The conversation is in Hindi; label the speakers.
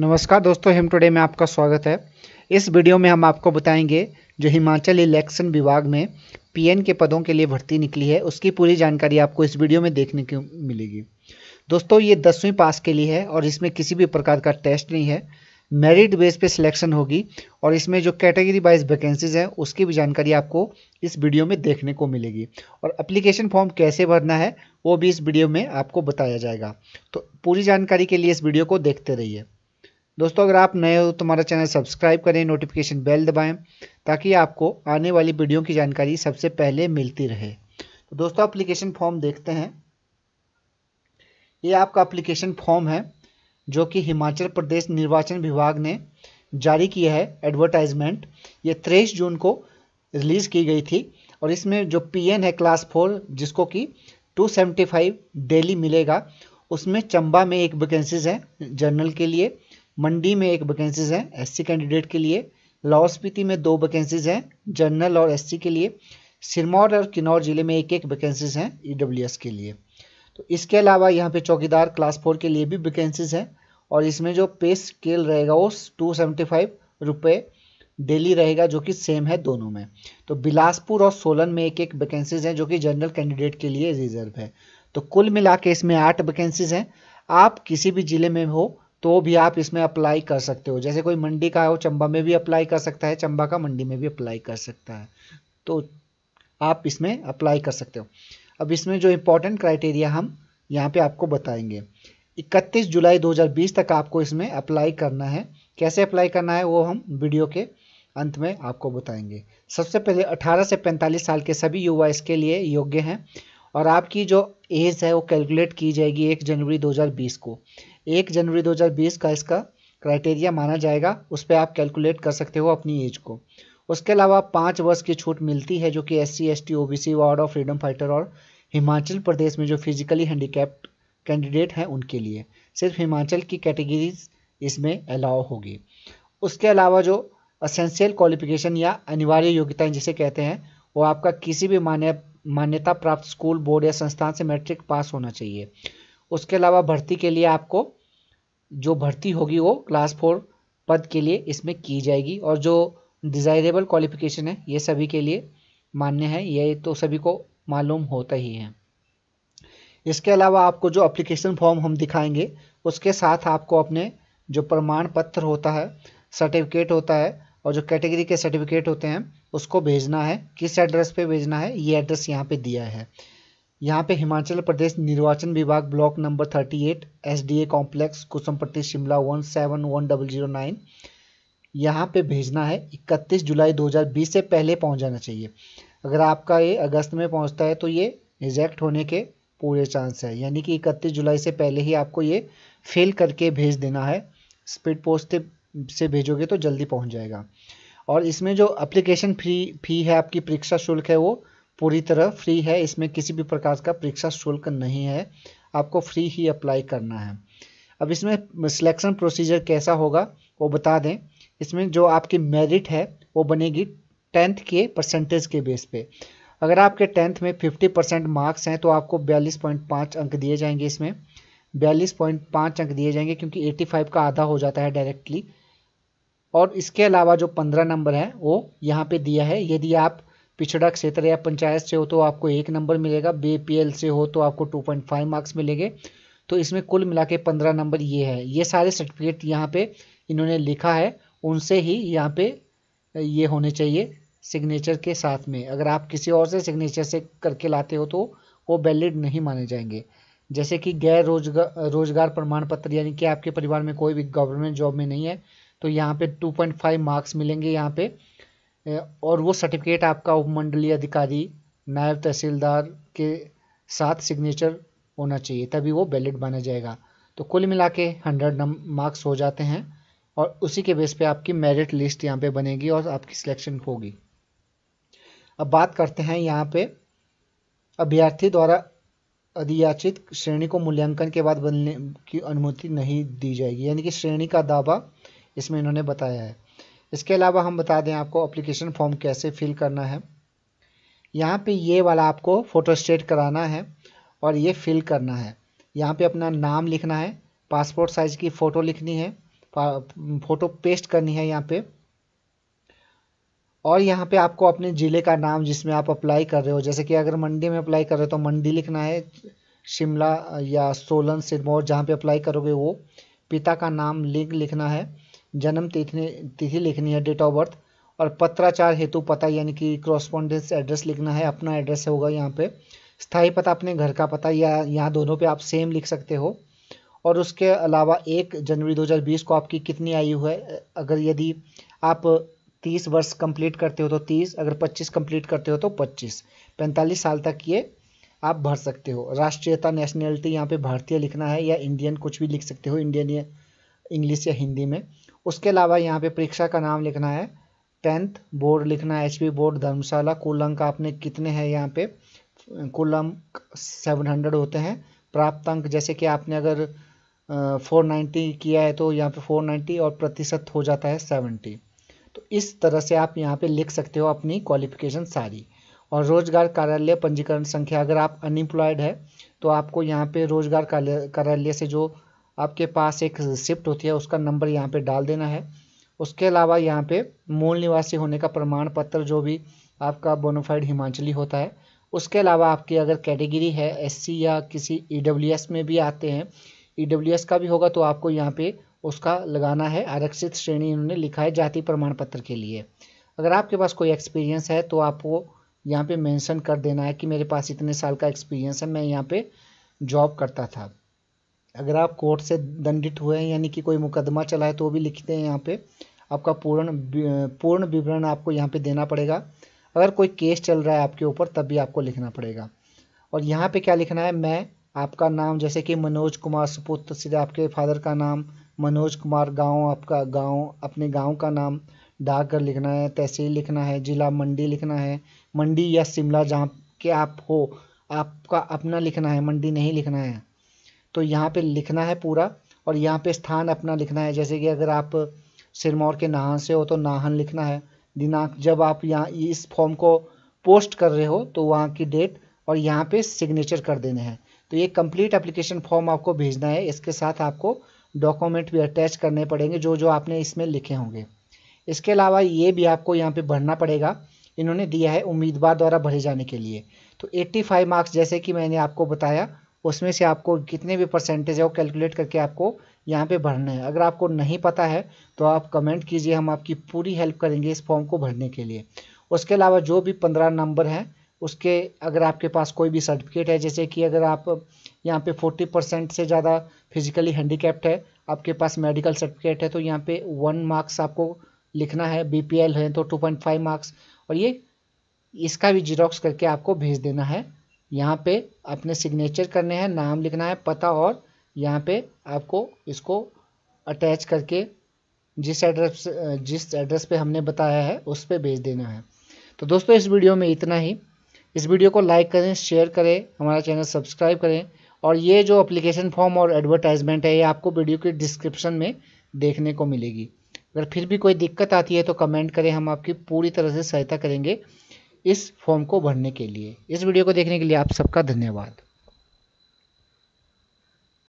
Speaker 1: नमस्कार दोस्तों हिम टुडे में आपका स्वागत है इस वीडियो में हम आपको बताएंगे जो हिमाचल इलेक्शन विभाग में पीएन के पदों के लिए भर्ती निकली है उसकी पूरी जानकारी आपको इस वीडियो में देखने को मिलेगी दोस्तों ये दसवीं पास के लिए है और इसमें किसी भी प्रकार का टेस्ट नहीं है मेरिट बेस पे सिलेक्शन होगी और इसमें जो कैटेगरी वाइज वैकेंसीज हैं उसकी भी जानकारी आपको इस वीडियो में देखने को मिलेगी और एप्लीकेशन फॉर्म कैसे भरना है वो भी इस वीडियो में आपको बताया जाएगा तो पूरी जानकारी के लिए इस वीडियो को देखते रहिए दोस्तों अगर आप नए हो तो हमारा चैनल सब्सक्राइब करें नोटिफिकेशन बेल दबाएं ताकि आपको आने वाली वीडियो की जानकारी सबसे पहले मिलती रहे तो दोस्तों अप्लीकेशन फॉर्म देखते हैं ये आपका अप्लीकेशन फॉर्म है जो कि हिमाचल प्रदेश निर्वाचन विभाग ने जारी किया है एडवर्टाइजमेंट ये तेईस जून को रिलीज़ की गई थी और इसमें जो पी है क्लास फोर जिसको कि टू डेली मिलेगा उसमें चंबा में एक वैकेंसीज हैं जर्नल के लिए मंडी में एक वैकेंसीज है एससी कैंडिडेट के लिए लाहौल स्पीति में दो वैकेंसीज हैं जनरल और एससी के लिए सिरमौर और किन्नौर जिले में एक एक वैकेंसीज हैं ई e के लिए तो इसके अलावा यहाँ पे चौकीदार क्लास फोर के लिए भी वैकेंसीज हैं और इसमें जो पे स्केल रहेगा वो टू सेवेंटी फाइव रुपये डेली रहेगा जो कि सेम है दोनों में तो बिलासपुर और सोलन में एक एक वैकेंसीज हैं जो कि जनरल कैंडिडेट के लिए रिजर्व है तो कुल मिला के इसमें आठ वैकेंसीज हैं आप किसी भी ज़िले में हो तो भी आप इसमें अप्लाई कर सकते हो जैसे कोई मंडी का हो चंबा में भी अप्लाई कर सकता है चंबा का मंडी में भी अप्लाई कर सकता है तो आप इसमें अप्लाई कर सकते हो अब इसमें जो इम्पोर्टेंट क्राइटेरिया हम यहाँ पे आपको बताएंगे 31 जुलाई 2020 तक आपको इसमें अप्लाई करना है कैसे अप्लाई करना है वो हम वीडियो के अंत में आपको बताएंगे सबसे पहले 18 से 45 साल के सभी युवा इसके लिए योग्य हैं और आपकी जो एज है वो कैलकुलेट की जाएगी एक जनवरी 2020 को एक जनवरी 2020 का इसका क्राइटेरिया माना जाएगा उस पर आप कैलकुलेट कर सकते हो अपनी एज को उसके अलावा पाँच वर्ष की छूट मिलती है जो कि S C S T O B C ward of freedom fighter और हिमाचल प्रदेश में जो फिजिकली हैंडीकैप्ड कैंडिडेट हैं उनके लिए सिर्फ हिमाचल की कैटेगरीज इसमें अलाउ होगी उसके अलावा जो असेंशियल क्वालिफिकेशन या अनिवार्य योग्यताएं जिसे कहते हैं वो आपका किसी भी मान्य मान्यता प्राप्त स्कूल बोर्ड या संस्थान से मैट्रिक पास होना चाहिए उसके अलावा भर्ती के लिए आपको जो भर्ती होगी वो क्लास फोर पद के लिए इसमें की जाएगी और जो डिज़ायरेबल क्वालिफिकेशन है ये सभी के लिए मान्य है ये तो सभी को मालूम होता ही है इसके अलावा आपको जो अप्लीकेशन फॉर्म हम दिखाएंगे उसके साथ आपको अपने जो प्रमाण पत्र होता है सर्टिफिकेट होता है और जो कैटेगरी के सर्टिफिकेट होते हैं उसको भेजना है किस एड्रेस पे भेजना है ये एड्रेस यहाँ पे दिया है यहाँ पे हिमाचल प्रदेश निर्वाचन विभाग block number thirty eight S D A complex Kusumpatti Shimla one seven one double zero nine यहाँ पर भेजना है इकतीस जुलाई 2020 से पहले पहुँच जाना चाहिए अगर आपका ये अगस्त में पहुँचता है तो ये रिजेक्ट होने के पूरे चांस है यानी कि इकतीस जुलाई से पहले ही आपको ये फेल करके भेज देना है स्पीड पोस्ट से भेजोगे तो जल्दी पहुँच जाएगा और इसमें जो अप्लीकेशन फी फी है आपकी परीक्षा शुल्क है वो पूरी तरह फ्री है इसमें किसी भी प्रकार का परीक्षा शुल्क नहीं है आपको फ्री ही अप्लाई करना है अब इसमें सिलेक्शन प्रोसीजर कैसा होगा वो बता दें इसमें जो आपकी मेरिट है वो बनेगी टेंथ के परसेंटेज के बेस पे अगर आपके टेंथ में 50 परसेंट मार्क्स हैं तो आपको 42.5 अंक दिए जाएंगे इसमें 42.5 अंक दिए जाएंगे क्योंकि 85 का आधा हो जाता है डायरेक्टली और इसके अलावा जो 15 नंबर है वो यहाँ पे दिया है यदि आप पिछड़ा क्षेत्र या पंचायत से हो तो आपको एक नंबर मिलेगा बीपीएल से हो तो आपको टू पॉइंट फाइव मार्क्स मिलेंगे तो इसमें कुल मिला के पंद्रह नंबर ये है ये सारे सर्टिफिकेट यहाँ पे इन्होंने लिखा है उनसे ही यहाँ पे ये होने चाहिए सिग्नेचर के साथ में अगर आप किसी और से सिग्नेचर से करके लाते हो तो वो वैलिड नहीं माने जाएंगे जैसे कि गैर रोजगार रोजगार प्रमाण पत्र यानी कि आपके परिवार में कोई भी गवर्नमेंट जॉब में नहीं है तो यहाँ पे 2.5 मार्क्स मिलेंगे यहाँ पे और वो सर्टिफिकेट आपका उपमंडलीय अधिकारी नायब तहसीलदार के साथ सिग्नेचर होना चाहिए तभी वो वैलिड माना जाएगा तो कुल मिला के हंड्रेड मार्क्स हो जाते हैं और उसी के बेस पे आपकी मेरिट लिस्ट यहाँ पे बनेगी और आपकी सिलेक्शन होगी अब बात करते हैं यहाँ पे अभ्यर्थी द्वारा अधियाचित श्रेणी को मूल्यांकन के बाद बनने की अनुमति नहीं दी जाएगी यानी कि श्रेणी का दावा इसमें इन्होंने बताया है इसके अलावा हम बता दें आपको अप्लीकेशन फॉर्म कैसे फिल करना है यहाँ पे ये वाला आपको फ़ोटो स्टेट कराना है और ये फिल करना है यहाँ पे अपना नाम लिखना है पासपोर्ट साइज़ की फ़ोटो लिखनी है फ़ोटो पेस्ट करनी है यहाँ पे और यहाँ पे आपको अपने ज़िले का नाम जिसमें आप अप्लाई कर रहे हो जैसे कि अगर मंडी में अप्लाई कर रहे हो तो मंडी लिखना है शिमला या सोलन सिरमौर जहाँ पे अप्लाई करोगे वो पिता का नाम लिंक लिखना है जन्म तिथि तिथि लिखनी है डेट ऑफ बर्थ और पत्राचार हेतु पता यानी कि क्रॉसपॉन्डेंस एड्रेस लिखना है अपना एड्रेस होगा यहाँ पे स्थायी पता अपने घर का पता या यहाँ दोनों पे आप सेम लिख सकते हो और उसके अलावा एक जनवरी 2020 को आपकी कितनी आयु है अगर यदि आप 30 वर्ष कंप्लीट करते हो तो 30 अगर 25 कंप्लीट करते हो तो 25 45 साल तक ये आप भर सकते हो राष्ट्रीयता नेशनैलिटी यहाँ पे भारतीय लिखना है या इंडियन कुछ भी लिख सकते हो इंडियन या इंग्लिश या हिंदी में उसके अलावा यहाँ पे परीक्षा का नाम लिखना है टेंथ बोर्ड लिखना है एच बोर्ड धर्मशाला कुल अंक आपने कितने हैं यहाँ पे कुल अंक सेवन हंड्रेड होते हैं प्राप्त अंक जैसे कि आपने अगर फोर नाइन्टी किया है तो यहाँ पे फोर नाइन्टी और प्रतिशत हो जाता है सेवेंटी तो इस तरह से आप यहाँ पे लिख सकते हो अपनी क्वालिफिकेशन सारी और रोजगार कार्यालय पंजीकरण संख्या अगर आप अनएम्प्लॉयड है तो आपको यहाँ पे रोजगार कार्यालय से जो आपके पास एक रिसिप्ट होती है उसका नंबर यहाँ पे डाल देना है उसके अलावा यहाँ पे मूल निवासी होने का प्रमाण पत्र जो भी आपका बोनोफाइड हिमाचली होता है उसके अलावा आपकी अगर कैटेगरी है एससी या किसी ई e में भी आते हैं ई e का भी होगा तो आपको यहाँ पे उसका लगाना है आरक्षित श्रेणी इन्होंने लिखा है जाति प्रमाण पत्र के लिए अगर आपके पास कोई एक्सपीरियंस है तो आपको यहाँ पे मेंशन कर देना है कि मेरे पास इतने साल का एक्सपीरियंस है मैं यहाँ पे जॉब करता था अगर आप कोर्ट से दंडित हुए हैं यानी कि कोई मुकदमा चला है तो भी लिखते हैं यहाँ पे आपका पूर्ण पूर्ण विवरण आपको यहाँ पे देना पड़ेगा अगर कोई केस चल रहा है आपके ऊपर तब भी आपको लिखना पड़ेगा और यहाँ पे क्या लिखना है मैं आपका नाम जैसे कि मनोज कुमार सुपुत्र सीधे आपके फादर का नाम मनोज कुमार गाँव आपका गाँव अपने गाँव का नाम डाकघर लिखना है तहसील लिखना है ज़िला मंडी लिखना है मंडी या शिमला जहाँ के आप हो आपका अपना लिखना है मंडी नहीं लिखना है तो यहाँ पे लिखना है पूरा और यहाँ पे स्थान अपना लिखना है जैसे कि अगर आप सिरमौर के नाहन से हो तो नाहन लिखना है दिनांक जब आप यहाँ इस फॉर्म को पोस्ट कर रहे हो तो वहाँ की डेट और यहाँ पे सिग्नेचर कर देने हैं तो ये कंप्लीट एप्लीकेशन फॉर्म आपको भेजना है इसके साथ आपको डॉक्यूमेंट भी अटैच करने पड़ेंगे जो जो आपने इसमें लिखे होंगे इसके अलावा ये भी आपको यहाँ पर भरना पड़ेगा इन्होंने दिया है उम्मीदवार द्वारा भरे जाने के लिए तो 85 मार्क्स जैसे कि मैंने आपको बताया उसमें से आपको कितने भी परसेंटेज है वो कैलकुलेट करके आपको यहाँ पे भरना है अगर आपको नहीं पता है तो आप कमेंट कीजिए हम आपकी पूरी हेल्प करेंगे इस फॉर्म को भरने के लिए उसके अलावा जो भी पंद्रह नंबर हैं उसके अगर आपके पास कोई भी सर्टिफिकेट है जैसे कि अगर आप यहाँ पे फोर्टी परसेंट से ज़्यादा फिजिकली हैंडीकैप्ड है आपके पास मेडिकल सर्टिफिकेट है तो यहाँ पे वन मार्क्स आपको लिखना है बीपीएल है तो टू पॉइंट फाइव मार्क्स और ये इसका भी जीरोक्स करके आपको भेज देना है यहाँ पे अपने सिग्नेचर करने हैं नाम लिखना है पता और यहाँ पे आपको इसको अटैच करके जिस एड्रेस जिस एड्रेस पे हमने बताया है उस पर भेज देना है तो दोस्तों इस वीडियो में इतना ही इस वीडियो को लाइक करें शेयर करें हमारा चैनल सब्सक्राइब करें और ये जो अप्लीकेशन फॉर्म और एडवर्टाइजमेंट है ये आपको वीडियो के डिस्क्रिप्शन में देखने को मिलेगी अगर फिर भी कोई दिक्कत आती है तो कमेंट करें हम आपकी पूरी तरह से सहायता करेंगे इस फॉर्म को भरने के लिए इस वीडियो को देखने के लिए आप सबका धन्यवाद